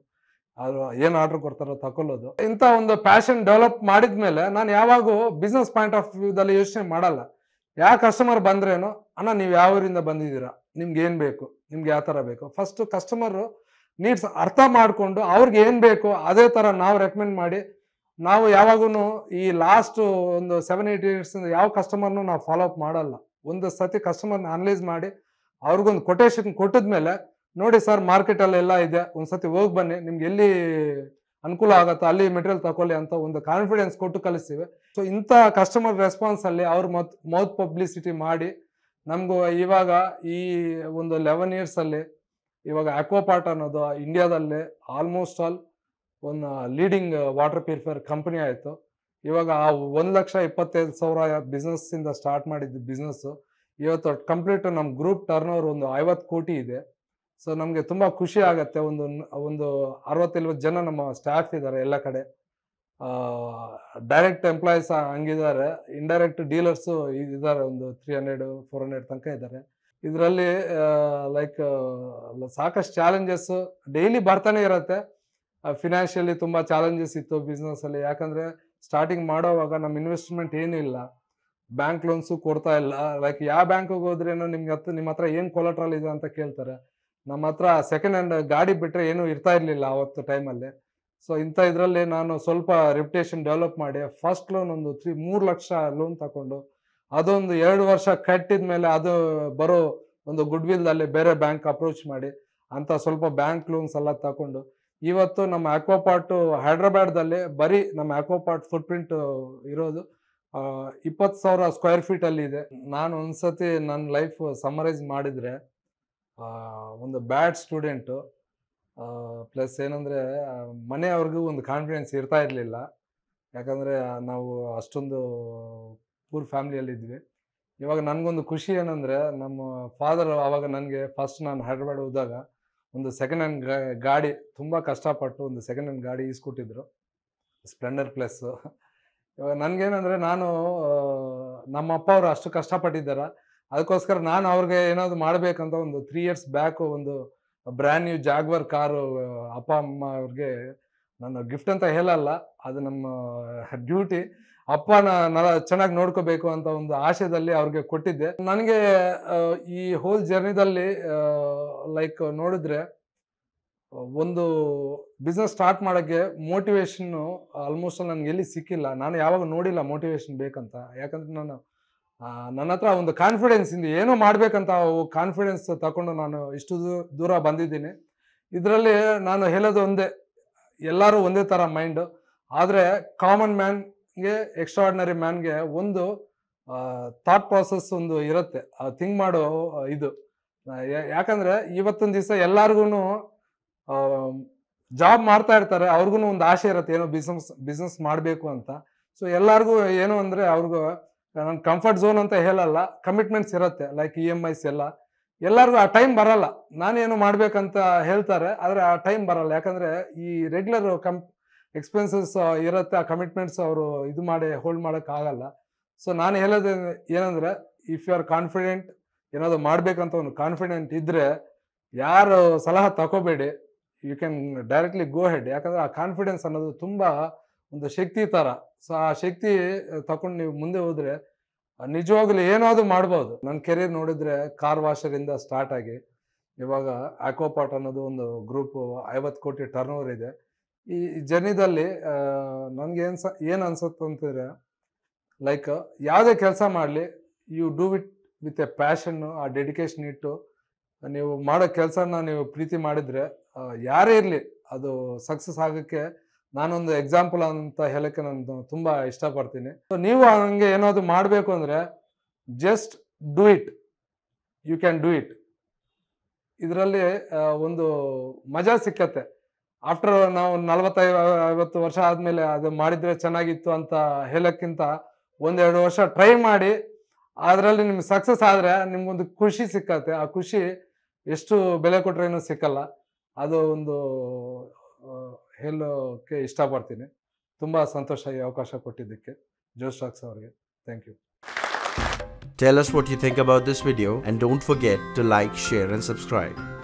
Speaker 1: ಅದು ಏನು ಆರ್ಡರ್ ಕೊಡ್ತಾರೋ ತಗೊಳ್ಳೋದು ಇಂಥ ಒಂದು ಪ್ಯಾಷನ್ ಡೆವಲಪ್ ಮಾಡಿದ ಮೇಲೆ ನಾನು ಯಾವಾಗೂ ಬಿಸ್ನೆಸ್ ಪಾಯಿಂಟ್ ಆಫ್ ವ್ಯೂದಲ್ಲಿ ಯೋಚನೆ ಮಾಡಲ್ಲ ಯಾವ ಕಸ್ಟಮರ್ ಬಂದ್ರೇನು ಅಣ್ಣ ನೀವು ಯಾವ ಊರಿಂದ ಬಂದಿದ್ದೀರಾ ನಿಮ್ಗೆ ಏನು ಬೇಕು ನಿಮ್ಗೆ ಯಾವ ಥರ ಬೇಕು ಫಸ್ಟು ಕಸ್ಟಮರು ನೀಡ್ಸ್ ಅರ್ಥ ಮಾಡಿಕೊಂಡು ಅವ್ರಿಗೆ ಏನು ಬೇಕು ಅದೇ ಥರ ನಾವು ರೆಕಮೆಂಡ್ ಮಾಡಿ ನಾವು ಯಾವಾಗೂ ಈ ಲಾಸ್ಟ್ ಒಂದು ಸೆವೆನ್ ಏಯ್ಟ್ ಇಯರ್ಸಿಂದ ಯಾವ ಕಸ್ಟಮರ್ನೂ ನಾವು ಫಾಲೋ ಅಪ್ ಮಾಡಲ್ಲ ಒಂದು ಸತಿ ಕಸ್ಟಮರ್ನ ಅನಲೈಸ್ ಮಾಡಿ ಅವ್ರಿಗೊಂದು ಕೊಟೇಶನ್ ಕೊಟ್ಟಿದ್ಮೇಲೆ ನೋಡಿ ಸರ್ ಮಾರ್ಕೆಟಲ್ಲೆಲ್ಲ ಇದೆ ಒಂದು ಸತಿ ಹೋಗಿ ಬನ್ನಿ ನಿಮ್ಗೆ ಎಲ್ಲಿ ಅನುಕೂಲ ಆಗುತ್ತೋ ಅಲ್ಲಿ ಮೆಟೀರಿಯಲ್ ತಗೊಳ್ಳಿ ಅಂತ ಒಂದು ಕಾನ್ಫಿಡೆನ್ಸ್ ಕೊಟ್ಟು ಕಲಿಸ್ತೀವಿ ಸೊ ಇಂಥ ಕಸ್ಟಮರ್ ರೆಸ್ಪಾನ್ಸಲ್ಲಿ ಅವ್ರ ಮತ್ ಮೌತ್ ಪಬ್ಲಿಸಿಟಿ ಮಾಡಿ ನಮಗೂ ಇವಾಗ ಈ ಒಂದು ಲೆವೆನ್ ಇಯರ್ಸಲ್ಲಿ ಇವಾಗ ಅಕ್ವಾಪಾರ್ಟ್ ಅನ್ನೋದು ಇಂಡಿಯಾದಲ್ಲಿ ಆಲ್ಮೋಸ್ಟ್ ಆಲ್ ಒಂದು ಲೀಡಿಂಗ್ ವಾಟರ್ ಪ್ಯೂರಿಫೈರ್ ಕಂಪನಿ ಆಯಿತು ಇವಾಗ ಆ ಒಂದು ಲಕ್ಷ ಇಪ್ಪತ್ತೈದು ಸಾವಿರ ಬಿಸ್ನೆಸ್ಸಿಂದ ಸ್ಟಾರ್ಟ್ ಮಾಡಿದ್ದು ಬಿಸ್ನೆಸ್ಸು ಇವತ್ತು ಕಂಪ್ಲೀಟ್ ನಮ್ಮ ಗ್ರೂಪ್ ಟರ್ನ್ ಓವರ್ ಒಂದು ಐವತ್ತು ಕೋಟಿ ಇದೆ ಸೊ ನಮಗೆ ತುಂಬ ಖುಷಿ ಆಗುತ್ತೆ ಒಂದು ಒಂದು ಅರವತ್ತೈವತ್ತು ಜನ ನಮ್ಮ ಸ್ಟಾಫ್ ಇದ್ದಾರೆ ಎಲ್ಲ ಕಡೆ ಡೈರೆಕ್ಟ್ ಎಂಪ್ಲಾಯೀಸ್ ಹಂಗಿದ್ದಾರೆ ಇಂಡೈರೆಕ್ಟ್ ಡೀಲರ್ಸು ಇದ್ದಾರೆ ಒಂದು ತ್ರೀ ಹಂಡ್ರೆಡ್ ಫೋರ್ ಹಂಡ್ರೆಡ್ ತನಕ ಇದ್ದಾರೆ ಇದರಲ್ಲಿ ಲೈಕ್ ಸಾಕಷ್ಟು ಚಾಲೆಂಜಸ್ ಡೈಲಿ ಬರ್ತಾನೆ ಇರುತ್ತೆ ಫಿನಾನ್ಷಿಯಲಿ ತುಂಬ ಚಾಲೆಂಜಸ್ ಇತ್ತು ಬಿಸ್ನೆಸ್ಸಲ್ಲಿ ಯಾಕಂದರೆ ಸ್ಟಾರ್ಟಿಂಗ್ ಮಾಡೋವಾಗ ನಮ್ಮ ಇನ್ವೆಸ್ಟ್ಮೆಂಟ್ ಏನೂ ಇಲ್ಲ ಬ್ಯಾಂಕ್ ಲೋನ್ಸು ಕೊಡ್ತಾ ಇಲ್ಲ ಲೈಕ್ ಯಾವ ಬ್ಯಾಂಕಿಗೆ ಹೋದ್ರೇನೋ ನಿಮ್ಗೆ ಹತ್ತು ನಿಮ್ಮ ಹತ್ರ ಏನು ಕೊಲೆಟ್ರಲ್ ಇದೆ ಅಂತ ಕೇಳ್ತಾರೆ ನಮ್ಮ ಹತ್ರ ಸೆಕೆಂಡ್ ಹ್ಯಾಂಡ್ ಗಾಡಿ ಬಿಟ್ಟರೆ ಏನೂ ಇರ್ತಾ ಇರಲಿಲ್ಲ ಅವತ್ತು ಟೈಮಲ್ಲಿ ಸೊ ಇಂಥ ಇದರಲ್ಲಿ ನಾನು ಸ್ವಲ್ಪ ರೆಪ್ಯುಟೇಷನ್ ಡೆವಲಪ್ ಮಾಡಿ ಫಸ್ಟ್ ಲೋನ್ ಒಂದು ತ್ರೀ ಮೂರು ಲಕ್ಷ ಲೋನ್ ತಗೊಂಡು ಅದೊಂದು ಎರಡು ವರ್ಷ ಕಟ್ಟಿದ ಮೇಲೆ ಅದು ಬರೋ ಒಂದು ಗುಡ್ ವಿಲ್ದಲ್ಲಿ ಬೇರೆ ಬ್ಯಾಂಕ್ ಅಪ್ರೋಚ್ ಮಾಡಿ ಅಂತ ಸ್ವಲ್ಪ ಬ್ಯಾಂಕ್ ಲೋನ್ಸ್ ಎಲ್ಲ ತಗೊಂಡು ಇವತ್ತು ನಮ್ಮ ಆಕ್ವಾಪಾರ್ಟ್ ಹೈದ್ರಾಬಾದ್ದಲ್ಲಿ ಬರೀ ನಮ್ಮ ಆಕ್ವಾಪಾರ್ಟ್ ಫುಟ್ ಪ್ರಿಂಟ್ ಇರೋದು ಇಪ್ಪತ್ತು ಸಾವಿರ ಸ್ಕ್ವೇರ್ ಫೀಟ್ ಅಲ್ಲಿ ಇದೆ ನಾನು ಒಂದ್ಸತಿ ನನ್ನ ಲೈಫ್ ಸಮರೈಸ್ ಮಾಡಿದ್ರೆ ಒಂದು ಬ್ಯಾಡ್ ಸ್ಟೂಡೆಂಟು ಪ್ಲಸ್ ಏನಂದರೆ ಮನೆಯವ್ರಿಗೂ ಒಂದು ಕಾನ್ಫಿಡೆನ್ಸ್ ಇರ್ತಾ ಇರಲಿಲ್ಲ ಯಾಕಂದರೆ ನಾವು ಅಷ್ಟೊಂದು ಪೂರ್ ಇದ್ವಿ ಇವಾಗ ನನಗೊಂದು ಖುಷಿ ಏನಂದರೆ ನಮ್ಮ ಫಾದರ್ ಆವಾಗ ನನಗೆ ಫಸ್ಟ್ ನಾನು ಹೈದ್ರಾಬಾದ್ ಹೋದಾಗ ಒಂದು ಸೆಕೆಂಡ್ ಹ್ಯಾಂಡ್ ಗಾಡಿ ತುಂಬ ಕಷ್ಟಪಟ್ಟು ಒಂದು ಸೆಕೆಂಡ್ ಹ್ಯಾಂಡ್ ಗಾಡಿ ಈಸ್ಕೊಟ್ಟಿದ್ರು ಸ್ಪ್ಲೆಂಡರ್ ಪ್ಲಸ್ಸು ಇವಾಗ ನನಗೇನಂದರೆ ನಾನು ನಮ್ಮ ಅಪ್ಪ ಅವರು ಅಷ್ಟು ಕಷ್ಟಪಟ್ಟಿದ್ದಾರೆ ಅದಕ್ಕೋಸ್ಕರ ನಾನು ಅವ್ರಿಗೆ ಏನಾದರೂ ಮಾಡಬೇಕಂತ ಒಂದು ತ್ರೀ ಇಯರ್ಸ್ ಬ್ಯಾಕು ಒಂದು ಬ್ರ್ಯಾಂಡ್ ನ್ಯೂ ಜಾಗ್ವರ್ ಕಾರು ಅಪ್ಪ ಅಮ್ಮ ಅವ್ರಿಗೆ ನನ್ನ ಗಿಫ್ಟ್ ಅಂತ ಹೇಳಲ್ಲ ಅದು ನಮ್ಮ ಡ್ಯೂಟಿ ಅಪ್ಪನ ಚೆನ್ನಾಗಿ ನೋಡ್ಕೋಬೇಕು ಅಂತ ಒಂದು ಆಶಯದಲ್ಲಿ ಅವ್ರಿಗೆ ಕೊಟ್ಟಿದ್ದೆ ನನಗೆ ಈ ಹೋಲ್ ಜರ್ನಿದಲ್ಲಿ ಲೈಕ್ ನೋಡಿದ್ರೆ ಒಂದು ಬಿಸ್ನೆಸ್ ಸ್ಟಾರ್ಟ್ ಮಾಡೋಕ್ಕೆ ಮೋಟಿವೇಶನ್ನು ಆಲ್ಮೋಸ್ಟ್ ನನಗೆ ಎಲ್ಲಿ ಸಿಕ್ಕಿಲ್ಲ ನಾನು ಯಾವಾಗ ನೋಡಿಲ್ಲ ಮೋಟಿವೇಶನ್ ಬೇಕಂತ ಯಾಕಂದ್ರೆ ನಾನು ನನ್ನ ಹತ್ರ ಒಂದು ಕಾನ್ಫಿಡೆನ್ಸ್ ಇಂದ ಏನೋ ಮಾಡ್ಬೇಕಂತ ಕಾನ್ಫಿಡೆನ್ಸ್ ತಕೊಂಡು ನಾನು ಇಷ್ಟು ದೂರ ಬಂದಿದ್ದೀನಿ ಇದರಲ್ಲಿ ನಾನು ಹೇಳೋದು ಒಂದೇ ಎಲ್ಲರೂ ಒಂದೇ ಥರ ಮೈಂಡು ಆದರೆ ಕಾಮನ್ ಮ್ಯಾನ್ಗೆ ಎಕ್ಸ್ಟ್ರಾಡಿನರಿ ಮ್ಯಾನ್ಗೆ ಒಂದು ಥಾಟ್ ಪ್ರಾಸೆಸ್ ಒಂದು ಇರುತ್ತೆ ಆ ಥಿಂಕ್ ಮಾಡೋ ಇದು ಯಾಕಂದರೆ ಇವತ್ತೊಂದು ದಿವಸ ಎಲ್ಲರಿಗೂ ಜಾಬ್ ಮಾಡ್ತಾ ಇರ್ತಾರೆ ಅವ್ರಿಗೂ ಒಂದು ಆಸೆ ಇರುತ್ತೆ ಏನೋ ಬಿಸ್ನೆಸ್ ಬಿಸ್ನೆಸ್ ಮಾಡಬೇಕು ಅಂತ ಸೊ ಎಲ್ಲರಿಗೂ ಏನು ಅಂದರೆ ಅವ್ರಿಗೂ ನನ್ನ ಕಂಫರ್ಟ್ ಝೋನ್ ಅಂತ ಹೇಳಲ್ಲ ಕಮಿಟ್ಮೆಂಟ್ಸ್ ಇರುತ್ತೆ ಲೈಕ್ ಇ ಎಮ್ ಐಸ್ ಎಲ್ಲ ಎಲ್ಲರಿಗೂ ಆ ಟೈಮ್ ಬರಲ್ಲ ನಾನೇನು ಮಾಡ್ಬೇಕಂತ ಹೇಳ್ತಾರೆ ಆದರೆ ಆ ಟೈಮ್ ಬರಲ್ಲ ಯಾಕಂದರೆ ಈ ರೆಗ್ಯುಲರ್ ಕಂ ಎಕ್ಸ್ಪೆನ್ಸಸ್ ಇರುತ್ತೆ ಆ ಕಮಿಟ್ಮೆಂಟ್ಸ್ ಅವರು ಇದು ಮಾಡಿ ಹೋಲ್ಡ್ ಮಾಡೋಕ್ಕಾಗಲ್ಲ ಸೊ ನಾನು ಹೇಳೋದು ಏನಂದರೆ ಇಫ್ ಯು ಆರ್ ಕಾನ್ಫಿಡೆಂಟ್ ಏನಾದರೂ ಮಾಡಬೇಕಂತ ಒಂದು ಕಾನ್ಫಿಡೆಂಟ್ ಇದ್ದರೆ ಯಾರು ಸಲಹೆ ತಗೋಬೇಡಿ you can directly go head ಯಾಕಂದರೆ ಆ ಕಾನ್ಫಿಡೆನ್ಸ್ ಅನ್ನೋದು ತುಂಬ ಒಂದು ಶಕ್ತಿ ಥರ ಸೊ ಆ ಶಕ್ತಿ ತಕೊಂಡು ನೀವು ಮುಂದೆ ಹೋದರೆ ನಿಜವಾಗ್ಲೂ ಏನಾದರೂ ಮಾಡ್ಬೋದು ನನ್ನ ಕೆರಿಯರ್ ನೋಡಿದ್ರೆ ಕಾರ್ ವಾಷರಿಂದ ಸ್ಟಾರ್ಟ್ ಆಗಿ ಇವಾಗ ಆಕ್ವಾಪಾಟ್ ಅನ್ನೋದು ಒಂದು ಗ್ರೂಪ್ ಐವತ್ತು ಕೋಟಿ ಟರ್ನ್ ಓವರ್ ಇದೆ ಈ ಜರ್ನಿದಲ್ಲಿ ನನಗೆ ಏನು ಏನು ಅನ್ಸುತ್ತೆ ಅಂತಂದರೆ ಲೈಕ್ ಯಾವುದೇ ಕೆಲಸ ಮಾಡಲಿ you do it with a passion ಆ ಡೆಡಿಕೇಶನ್ ಇಟ್ಟು ನೀವು ಮಾಡೋ ಕೆಲಸನ ನೀವು ಪ್ರೀತಿ ಮಾಡಿದರೆ ಯಾರೇ ಇರಲಿ ಅದು ಸಕ್ಸಸ್ ಆಗೋಕ್ಕೆ ನಾನೊಂದು ಎಕ್ಸಾಂಪಲ್ ಅಂತ ಹೇಳಕ್ಕೆ ನಾನು ತುಂಬಾ ಇಷ್ಟಪಡ್ತೀನಿ ಸೊ ನೀವು ಹಂಗೆ ಏನಾದ್ರು ಮಾಡಬೇಕು ಅಂದ್ರೆ just do it you can do it ಇದರಲ್ಲಿ ಒಂದು ಮಜಾ ಸಿಕ್ಕತ್ತೆ ಆಫ್ಟರ್ ನಾವು ನಲ್ವತ್ತೈದು ಐವತ್ತು ವರ್ಷ ಆದಮೇಲೆ ಅದು ಮಾಡಿದ್ರೆ ಚೆನ್ನಾಗಿತ್ತು ಅಂತ ಹೇಳೋಕ್ಕಿಂತ ಒಂದೆರಡು ವರ್ಷ ಟ್ರೈ ಮಾಡಿ ಅದರಲ್ಲಿ ನಿಮ್ಗೆ ಸಕ್ಸಸ್ ಆದರೆ ನಿಮ್ಗೊಂದು ಖುಷಿ ಸಿಕ್ಕತ್ತೆ ಆ ಖುಷಿ ಎಷ್ಟು ಬೆಲೆ ಕೊಟ್ರೇನು ಸಿಕ್ಕಲ್ಲ ಅದು ಒಂದು ಹೇಳೋಕ್ಕೆ ಇಷ್ಟಪಡ್ತೀನಿ ತುಂಬ ಸಂತೋಷ ಈ ಅವಕಾಶ ಕೊಟ್ಟಿದ್ದಕ್ಕೆ ಜೋಶ್ ಸ್ಟಾಕ್ಸ್ ಅವರಿಗೆ thank you Tell us what you think about this video and don't forget to like, share and subscribe.